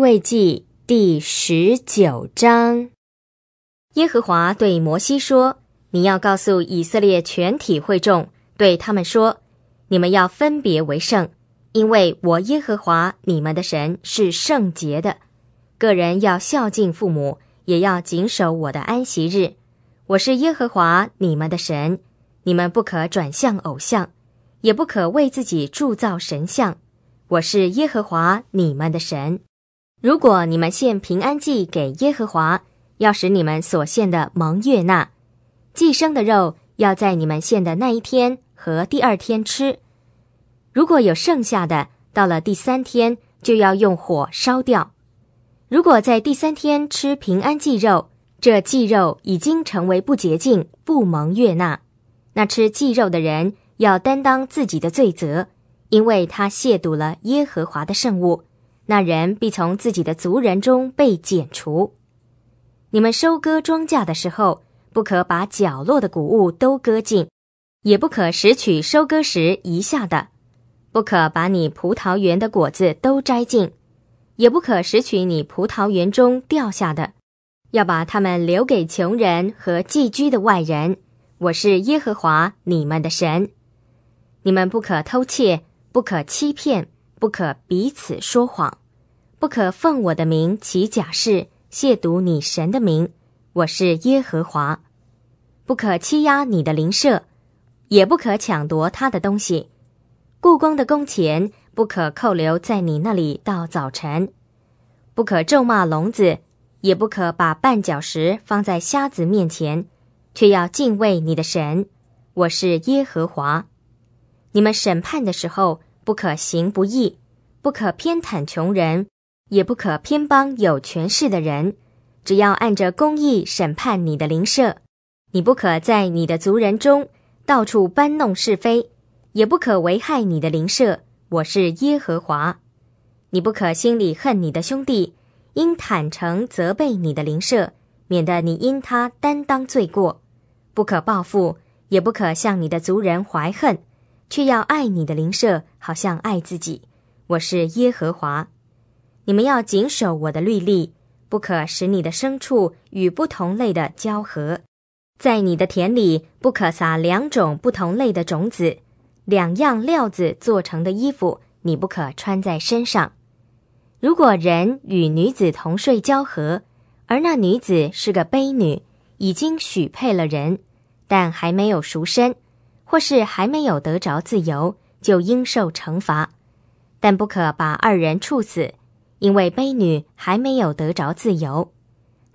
慰记第十九章，耶和华对摩西说：“你要告诉以色列全体会众，对他们说：你们要分别为圣，因为我耶和华你们的神是圣洁的。个人要孝敬父母，也要谨守我的安息日。我是耶和华你们的神，你们不可转向偶像，也不可为自己铸造神像。我是耶和华你们的神。”如果你们献平安祭给耶和华，要使你们所献的蒙悦纳；寄生的肉要在你们献的那一天和第二天吃。如果有剩下的，到了第三天就要用火烧掉。如果在第三天吃平安祭肉，这祭肉已经成为不洁净、不蒙悦纳，那吃祭肉的人要担当自己的罪责，因为他亵渎了耶和华的圣物。那人必从自己的族人中被剪除。你们收割庄稼的时候，不可把角落的谷物都割尽，也不可拾取收割时遗下的；不可把你葡萄园的果子都摘尽，也不可拾取你葡萄园中掉下的，要把它们留给穷人和寄居的外人。我是耶和华你们的神。你们不可偷窃，不可欺骗，不可彼此说谎。不可奉我的名起假誓，亵渎你神的名。我是耶和华。不可欺压你的邻舍，也不可抢夺他的东西。故宫的工钱不可扣留在你那里到早晨。不可咒骂聋子，也不可把绊脚石放在瞎子面前，却要敬畏你的神。我是耶和华。你们审判的时候，不可行不义，不可偏袒穷人。也不可偏帮有权势的人，只要按着公义审判你的邻舍。你不可在你的族人中到处搬弄是非，也不可危害你的邻舍。我是耶和华。你不可心里恨你的兄弟，应坦诚责备你的邻舍，免得你因他担当罪过。不可报复，也不可向你的族人怀恨，却要爱你的邻舍，好像爱自己。我是耶和华。你们要谨守我的律例，不可使你的牲畜与不同类的交合，在你的田里不可撒两种不同类的种子，两样料子做成的衣服你不可穿在身上。如果人与女子同睡交合，而那女子是个卑女，已经许配了人，但还没有赎身，或是还没有得着自由，就应受惩罚，但不可把二人处死。因为卑女还没有得着自由，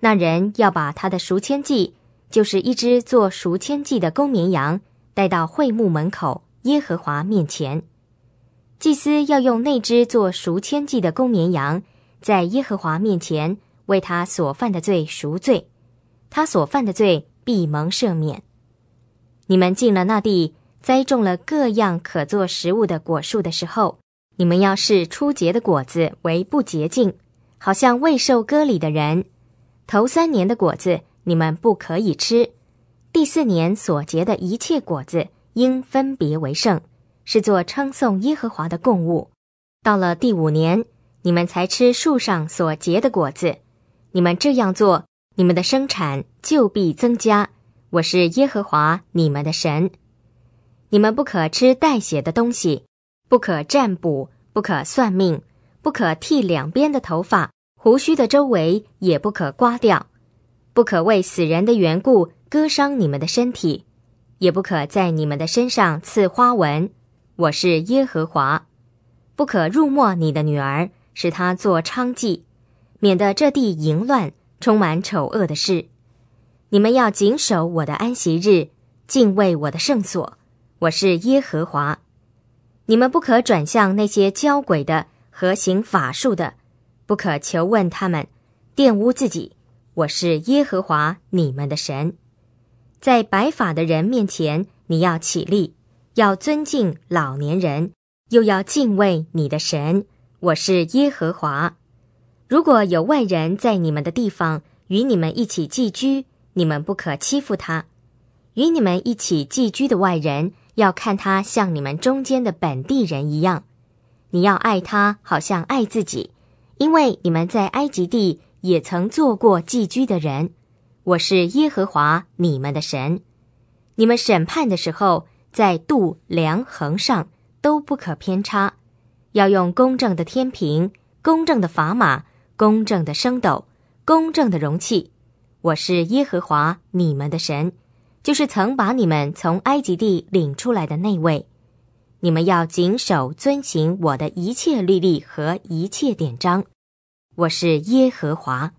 那人要把他的赎签祭，就是一只做赎签祭的公绵羊，带到会幕门口耶和华面前。祭司要用那只做赎签祭的公绵羊，在耶和华面前为他所犯的罪赎罪，他所犯的罪必蒙赦免。你们进了那地，栽种了各样可做食物的果树的时候。你们要视初结的果子为不洁净，好像未受割礼的人，头三年的果子你们不可以吃。第四年所结的一切果子应分别为圣，是做称颂耶和华的供物。到了第五年，你们才吃树上所结的果子。你们这样做，你们的生产就必增加。我是耶和华你们的神，你们不可吃带血的东西。不可占卜，不可算命，不可剃两边的头发，胡须的周围也不可刮掉，不可为死人的缘故割伤你们的身体，也不可在你们的身上刺花纹。我是耶和华，不可入没你的女儿，使她做娼妓，免得这地淫乱，充满丑恶的事。你们要谨守我的安息日，敬畏我的圣所。我是耶和华。你们不可转向那些教鬼的和行法术的，不可求问他们，玷污自己。我是耶和华你们的神。在白发的人面前，你要起立，要尊敬老年人，又要敬畏你的神。我是耶和华。如果有外人在你们的地方与你们一起寄居，你们不可欺负他。与你们一起寄居的外人。要看他像你们中间的本地人一样，你要爱他，好像爱自己，因为你们在埃及地也曾做过寄居的人。我是耶和华你们的神。你们审判的时候，在度量衡上都不可偏差，要用公正的天平、公正的砝码、公正的升斗、公正的容器。我是耶和华你们的神。就是曾把你们从埃及地领出来的那位，你们要谨守遵行我的一切律例和一切典章。我是耶和华。